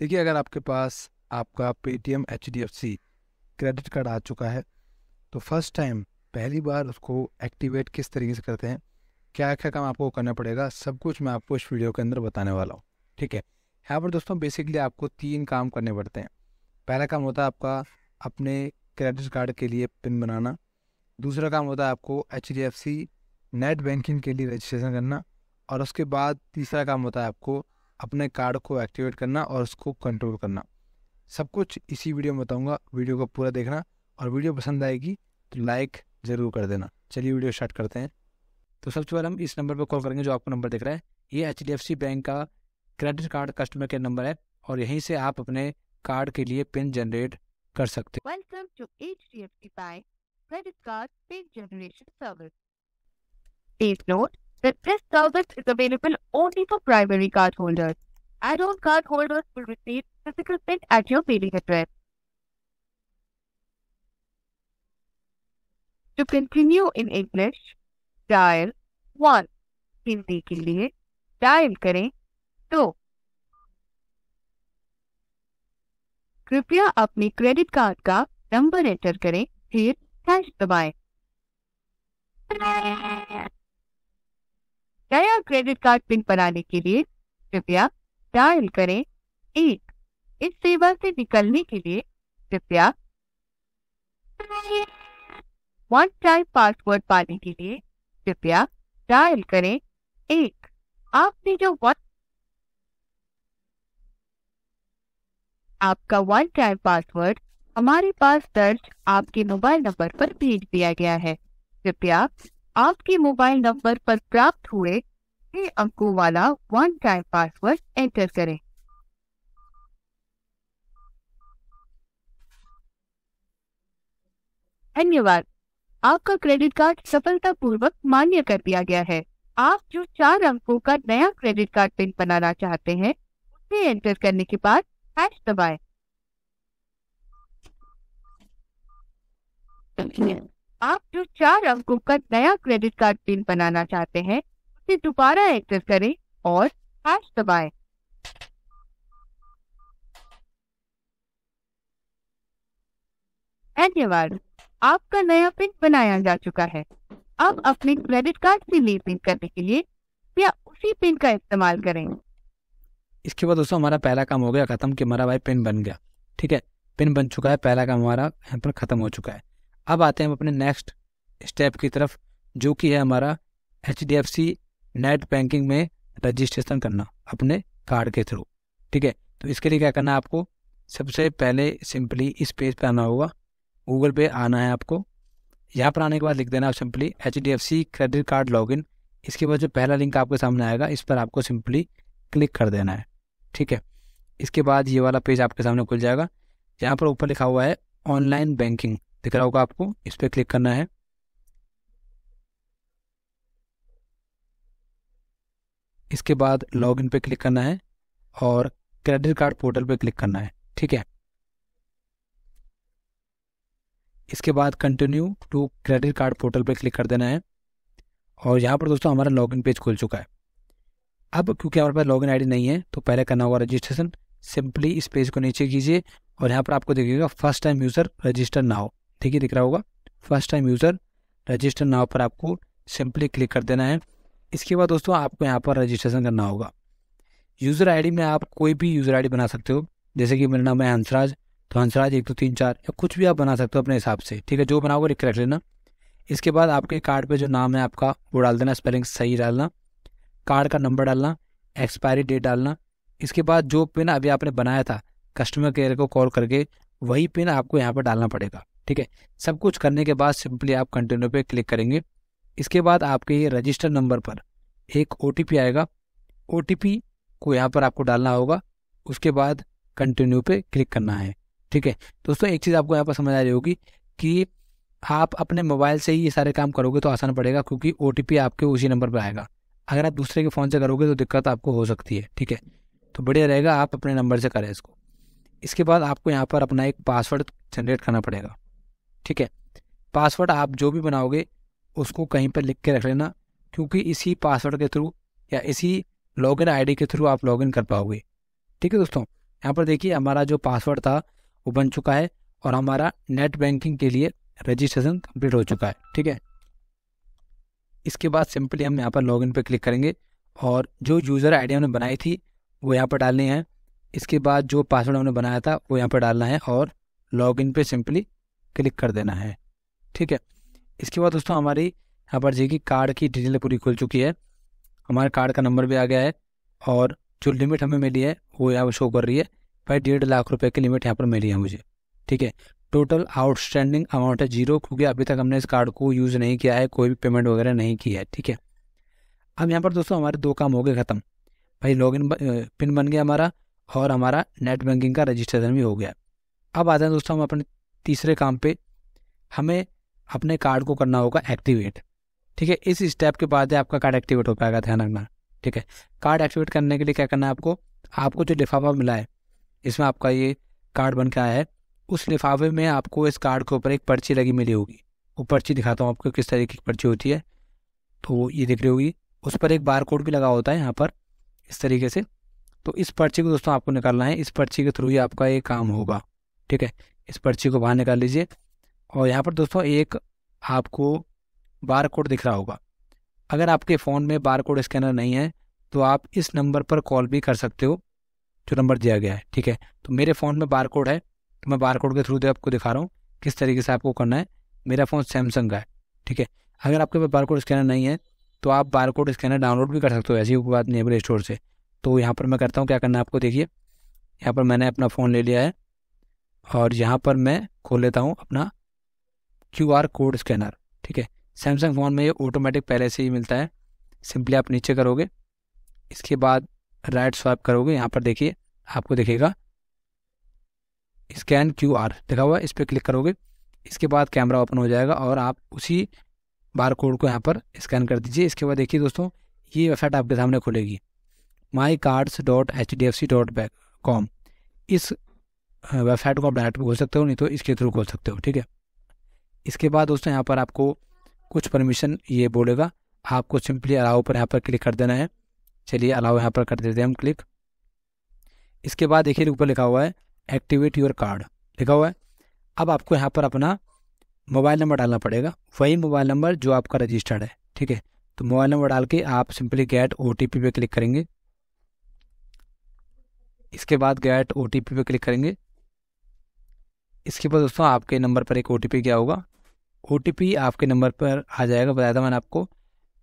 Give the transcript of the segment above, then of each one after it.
देखिए अगर आपके पास आपका Paytm H D F C credit card आ चुका है तो फर्स्ट टाइम पहली बार उसको एक्टिवेट किस तरीके से करते हैं क्या क्या काम आपको करना पड़ेगा सब कुछ मैं आपको इस वीडियो के अंदर बताने वाला हूँ ठीक है यहाँ पर दोस्तों बेसिकली आपको तीन काम करने पड़ते हैं पहला काम होता है आपका अपने क्रेडिट कार्ड के लिए पिन बनाना दूसरा काम होता है आपको H D F C net banking के लिए रजिस्ट्रेशन करना और उसके बाद तीसरा काम होता है आपको अपने कार्ड को एक्टिवेट करना और उसको कंट्रोल करना सब कुछ इसी वीडियो में बताऊंगा वीडियो को पूरा देखना और वीडियो पसंद आएगी तो लाइक ज़रूर कर देना चलिए वीडियो स्टार्ट करते हैं तो सबसे पहले हम इस नंबर पर कॉल करेंगे जो आपको नंबर देख रहा है ये एच बैंक का credit card customer care number है और यहीं से आप अपने कार्ड के लिए पिन जनरेट कर सकते हैं welcome to H D F C bank credit card PIN generation service please note that this service is available only for primary cardholders. Adult cardholders will receive physical pin at your mailing address. To continue in English, dial 1. Hindi ke liye dial kare. 2. कृपया अपने credit card का number enter करें फिर hash दबाएं। नया credit card pin बनाने के लिए कृपया डायल करें एक इस सेवा से निकलने के लिए कृपया वन टाइम पासवर्ड पाने के लिए कृपया डायल करें एक आपने जो वन आपका वन टाइम पासवर्ड हमारे पास दर्ज आपके मोबाइल नंबर पर भेज दिया गया है कृपया आपके मोबाइल नंबर पर प्राप्त हुए छह अंकों वाला वन टाइम पासवर्ड एंटर करें धन्यवाद आपका क्रेडिट कार्ड सफलतापूर्वक मान्य कर दिया गया है आप जो चार अंकों का नया क्रेडिट कार्ड पिन बनाना चाहते हैं उसे एंटर करने के बाद हैश दबाएं। आप जो चार अंकों का नया क्रेडिट कार्ड पिन बनाना चाहते हैं उसे दोबारा एंटर करें और हैश दबाएं। धन्यवाद आपका नया पिन बनाया जा चुका है अब अपने क्रेडिट कार्ड से लेन करने के लिए या उसी पिन का इस्तेमाल करें इसके बाद दोस्तों हमारा पहला काम हो गया खत्म कि हमारा भाई पिन बन गया ठीक है पिन बन चुका है पहला काम हमारा यहाँ पर खत्म हो चुका है अब आते हैं हम अपने नेक्स्ट स्टेप की तरफ जो कि है हमारा H D F C net banking में रजिस्ट्रेशन करना अपने कार्ड के थ्रू ठीक है तो इसके लिए क्या करना है आपको सबसे पहले सिंपली इस पेज पर आना होगा गूगल पे आना है आपको यहाँ पर आने के बाद लिख देना आप simply H D F C credit card login इसके बाद जो पहला लिंक आपके सामने आएगा इस पर आपको सिंपली क्लिक कर देना है ठीक है इसके बाद ये वाला पेज आपके सामने खुल जाएगा यहाँ पर ऊपर लिखा हुआ है ऑनलाइन बैंकिंग दिख रहा होगा आपको इस पर क्लिक करना है इसके बाद लॉगिन पे क्लिक करना है और क्रेडिट कार्ड पोर्टल पे क्लिक करना है ठीक है इसके बाद continue to credit card portal पे क्लिक कर देना है और यहाँ पर दोस्तों हमारा लॉगिन पेज खुल चुका है अब क्योंकि हमारे पास लॉगिन आईडी नहीं है तो पहले करना होगा रजिस्ट्रेशन सिंपली इस पेज को नीचे कीजिए और यहाँ पर आपको देखिएगा फर्स्ट टाइम यूज़र रजिस्टर ना हो ठीक ही दिख रहा होगा first time user register now पर आपको सिंपली क्लिक कर देना है इसके बाद दोस्तों आपको यहाँ पर रजिस्ट्रेशन करना होगा यूज़र आईडी में आप कोई भी यूज़र आईडी बना सकते हो जैसे कि मेरा नाम है हंसराज तो हंसराज एक दो तो तीन चार या कुछ भी आप बना सकते हो अपने हिसाब से ठीक है जो बनाओगे लिख रख लेना इसके बाद आपके कार्ड पे जो नाम है आपका वो डाल देना स्पेलिंग सही डालना कार्ड का नंबर डालना एक्सपायरी डेट डालना इसके बाद जो पिन अभी आपने बनाया था कस्टमर केयर को कॉल करके वही पिन आपको यहाँ पर डालना पड़ेगा ठीक है सब कुछ करने के बाद सिंपली आप कंटिन्यू पे क्लिक करेंगे इसके बाद आपके ये रजिस्टर नंबर पर एक ओ आएगा ओ को यहाँ पर आपको डालना होगा उसके बाद कंटिन्यू पे क्लिक करना है ठीक है दोस्तों एक चीज़ आपको यहाँ पर समझ आ रही होगी कि आप अपने मोबाइल से ही ये सारे काम करोगे तो आसान पड़ेगा क्योंकि ओ आपके उसी नंबर पर आएगा अगर आप दूसरे के फ़ोन से करोगे तो दिक्कत आपको हो सकती है ठीक है तो बढ़िया रहेगा आप अपने नंबर से करें इसको इसके बाद आपको यहाँ पर अपना एक पासवर्ड जनरेट करना पड़ेगा ठीक है पासवर्ड आप जो भी बनाओगे उसको कहीं पर लिख के रख लेना क्योंकि इसी पासवर्ड के थ्रू या इसी लॉगिन आईडी के थ्रू आप लॉगिन कर पाओगे ठीक है दोस्तों यहाँ पर देखिए हमारा जो पासवर्ड था वो बन चुका है और हमारा नेट बैंकिंग के लिए रजिस्ट्रेशन कंप्लीट हो चुका है ठीक है इसके बाद सिंपली हम यहाँ पर लॉगिन पर क्लिक करेंगे और जो यूज़र आईडी हमने बनाई थी वो यहाँ पर डालनी है इसके बाद जो पासवर्ड हमने बनाया था वो यहाँ पर डालना है और लॉगिन पे सिंपली क्लिक कर देना है ठीक है इसके बाद दोस्तों हमारी यहाँ पर जी की कार्ड की डिटेल पूरी खुल चुकी है हमारे कार्ड का नंबर भी आ गया है और जो लिमिट हमें मिली है वो यहाँ पर शो कर रही है भाई डेढ़ लाख रुपए की लिमिट यहाँ पर मिली है मुझे ठीक है टोटल आउटस्टैंडिंग अमाउंट है जीरो क्योंकि अभी तक हमने इस कार्ड को यूज़ नहीं किया है कोई भी पेमेंट वगैरह नहीं किया है ठीक है अब यहाँ पर दोस्तों हमारे दो काम हो गए ख़त्म भाई लॉगिन पिन बन गया हमारा और हमारा नेट बैंकिंग का रजिस्ट्रेशन भी हो गया अब आते हैं दोस्तों हम अपने तीसरे काम पे हमें अपने कार्ड को करना होगा एक्टिवेट ठीक है इस स्टेप के बाद आपका कार्ड एक्टिवेट हो पाएगा ध्यान रखना ठीक है कार्ड एक्टिवेट करने के लिए क्या करना है आपको आपको जो लिफाफा मिला है इसमें आपका ये कार्ड बन के आया है उस लिफाफे में आपको इस कार्ड के ऊपर एक पर्ची लगी मिली होगी वो पर्ची दिखाता हूँ आपको किस तरीके की पर्ची होती है तो ये दिख रही होगी उस पर एक बार कोड भी लगा होता है यहाँ पर इस तरीके से तो इस पर्ची को दोस्तों आपको निकालना है इस पर्ची के थ्रू ही आपका ये काम होगा ठीक है इस पर्ची को बाहर निकाल लीजिए और यहाँ पर दोस्तों एक आपको बार कोड दिख रहा होगा अगर आपके फ़ोन में बार कोड स्कैनर नहीं है तो आप इस नंबर पर कॉल भी कर सकते हो जो नंबर दिया गया है ठीक है तो मेरे फ़ोन में बार कोड है तो मैं बार कोड के थ्रू आपको दिखा रहा हूँ किस तरीके से आपको करना है मेरा फ़ोन सैमसंग का है ठीक है अगर आपके पास बार कोड स्कैनर नहीं है तो आप बार कोड स्कैनर डाउनलोड भी कर सकते हो ऐसी बात नहीं है प्ले स्टोर से तो यहाँ पर मैं करता हूँ क्या करना है आपको देखिए यहाँ पर मैंने अपना फ़ोन ले लिया है और यहाँ पर मैं खोल लेता हूँ अपना क्यू आर कोड स्कैनर ठीक है सैमसंग फ़ोन में ये ऑटोमेटिक पहले से ही मिलता है सिंपली आप नीचे करोगे इसके बाद राइट स्वाइप करोगे यहाँ पर देखिए आपको दिखेगा स्कैन क्यू आर लिखा हुआ इस पर क्लिक करोगे इसके बाद कैमरा ओपन हो जाएगा और आप उसी बार कोड को यहाँ पर स्कैन कर दीजिए इसके बाद देखिए दोस्तों ये वेबसाइट आपके सामने खुलेगी my cards dot H D F C dot com इस वेबसाइट को आप डायरेक्ट खोल सकते हो नहीं तो इसके थ्रू खोल सकते हो ठीक है इसके बाद दोस्तों यहाँ पर आपको कुछ परमिशन ये बोलेगा आपको सिंपली अलाउ पर यहाँ पर क्लिक कर देना है चलिए अलाउ यहाँ पर कर देते हैं हम क्लिक इसके बाद देखिए ऊपर लिखा हुआ है एक्टिवेट योर कार्ड लिखा हुआ है अब आपको यहाँ पर अपना मोबाइल नंबर डालना पड़ेगा वही मोबाइल नंबर जो आपका रजिस्टर्ड है ठीक है तो मोबाइल नंबर डाल के आप सिंपली गेट ओ पे क्लिक करेंगे इसके बाद गेट ओ पे क्लिक करेंगे इसके बाद दोस्तों आपके नंबर पर एक ओ क्या होगा ओ आपके नंबर पर आ जाएगा बताया था मैंने आपको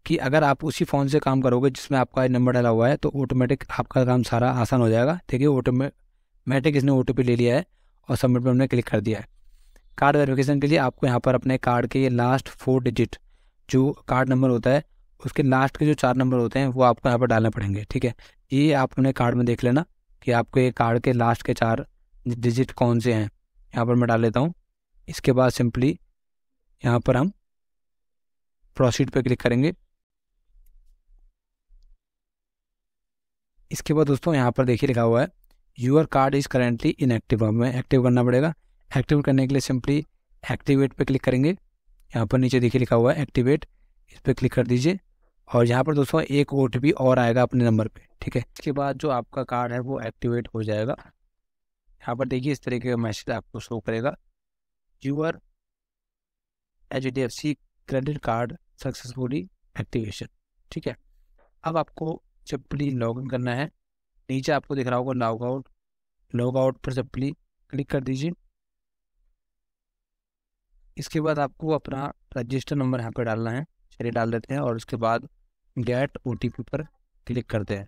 कि अगर आप उसी फ़ोन से काम करोगे जिसमें आपका नंबर डाला हुआ है तो ऑटोमेटिक आपका काम सारा आसान हो जाएगा देखिए ऑटोमेटिक इसने ओ ले लिया है और सबमिट पर हमने क्लिक कर दिया है कार्ड वेरिफिकेशन के लिए आपको यहाँ पर अपने कार्ड के लास्ट फोर डिजिट जो कार्ड नंबर होता है उसके लास्ट के जो चार नंबर होते हैं वो आपको यहाँ पर डालने पड़ेंगे ठीक है ये आप अपने कार्ड में देख लेना कि आपके कार्ड के लास्ट के चार डिजिट कौन से हैं यहाँ पर मैं डाल लेता हूँ इसके बाद सिंपली यहाँ पर हम प्रोसीड पे क्लिक करेंगे इसके बाद दोस्तों यहाँ पर देखिए लिखा हुआ है your card is currently inactive हमें एक्टिव करना पड़ेगा एक्टिव करने के लिए सिंपली एक्टिवेट पे क्लिक करेंगे यहाँ पर नीचे देखिए लिखा हुआ है एक्टिवेट इस पर क्लिक कर दीजिए और यहाँ पर दोस्तों एक ओ और आएगा अपने नंबर पर ठीक है इसके बाद जो आपका कार्ड है वो एक्टिवेट हो जाएगा यहाँ पर देखिए इस तरीके का मैसेज आपको शो करेगा your H D F C credit card successfully activation ठीक है अब आपको सिंपली लॉग इन करना है नीचे आपको दिख रहा होगा लॉग आउट लॉग आउट पर सिंपली क्लिक कर दीजिए इसके बाद आपको अपना रजिस्टर नंबर यहाँ पर डालना है चलिए डाल देते हैं और उसके बाद गेट ओ पर क्लिक करते हैं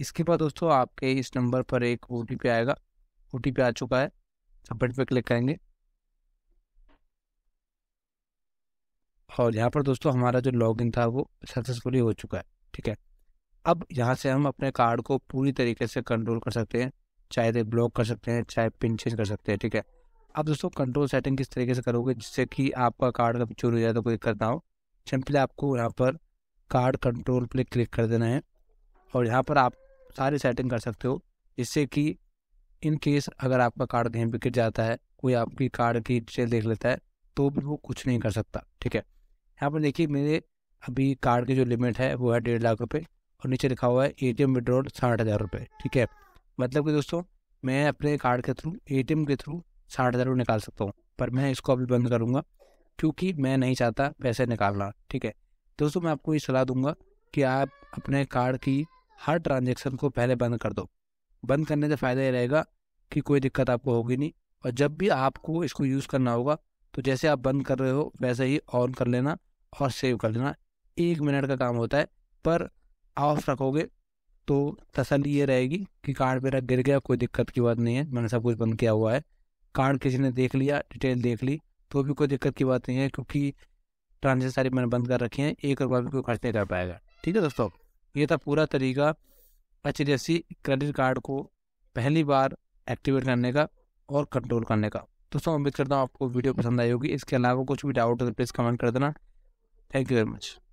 इसके बाद दोस्तों आपके इस नंबर पर एक ओ आएगा ओ आ चुका है सबमिट पे क्लिक करेंगे और यहाँ पर दोस्तों हमारा जो लॉगिन था वो सक्सेसफुली हो चुका है ठीक है अब यहाँ से हम अपने कार्ड को पूरी तरीके से कंट्रोल कर सकते हैं चाहे तो ब्लॉक कर सकते हैं चाहे पिन चेंज कर सकते हैं ठीक है अब दोस्तों कंट्रोल सेटिंग किस तरीके से करोगे जिससे कि आपका कार्ड कभी चोरी हो जाए तो कोई दिक्कत ना हो सिंपली आपको यहाँ पर कार्ड कंट्रोल पर क्लिक कर देना है और यहाँ पर आप सारे सेटिंग कर सकते हो जिससे कि इन केस अगर आपका कार्ड कहीं बिक जाता है कोई आपकी कार्ड की डिटेल देख लेता है तो भी वो कुछ नहीं कर सकता ठीक है यहाँ पर देखिए मेरे अभी कार्ड की जो लिमिट है वो है डेढ़ लाख रुपये और नीचे लिखा हुआ है ए टी एम विड्रॉल साठ हज़ार रुपये ठीक है मतलब कि दोस्तों मैं अपने कार्ड के थ्रू ए टी एम के थ्रू साठ हज़ार रुपये निकाल सकता हूँ पर मैं इसको अभी बंद करूँगा क्योंकि मैं नहीं चाहता पैसे निकालना ठीक है दोस्तों मैं आपको ये सलाह दूंगा कि आप अपने कार्ड की हर ट्रांजेक्शन को पहले बंद कर दो बंद करने से फ़ायदा ये रहेगा कि कोई दिक्कत आपको होगी नहीं और जब भी आपको इसको यूज़ करना होगा तो जैसे आप बंद कर रहे हो वैसे ही ऑन कर लेना और सेव कर लेना एक मिनट का काम होता है पर ऑफ रखोगे तो तसली ये रहेगी कि कार्ड मेरा गिर गया कोई दिक्कत की बात नहीं है मैंने सब कुछ बंद किया हुआ है कार्ड किसी ने देख लिया डिटेल देख ली तो भी कोई दिक्कत की बात नहीं है क्योंकि ट्रांजेक्शन सारी मैंने बंद कर रखी है एक रुपये भी कोई खर्च नहीं कर पाएगा ठीक है दोस्तों ये था पूरा तरीका H D F C credit card को पहली बार एक्टिवेट करने का और कंट्रोल करने का तो दोस्तों उम्मीद करता हूँ आपको वीडियो पसंद आई होगी इसके अलावा कुछ भी डाउट हो तो प्लीज़ कमेंट कर देना थैंक यू वेरी मच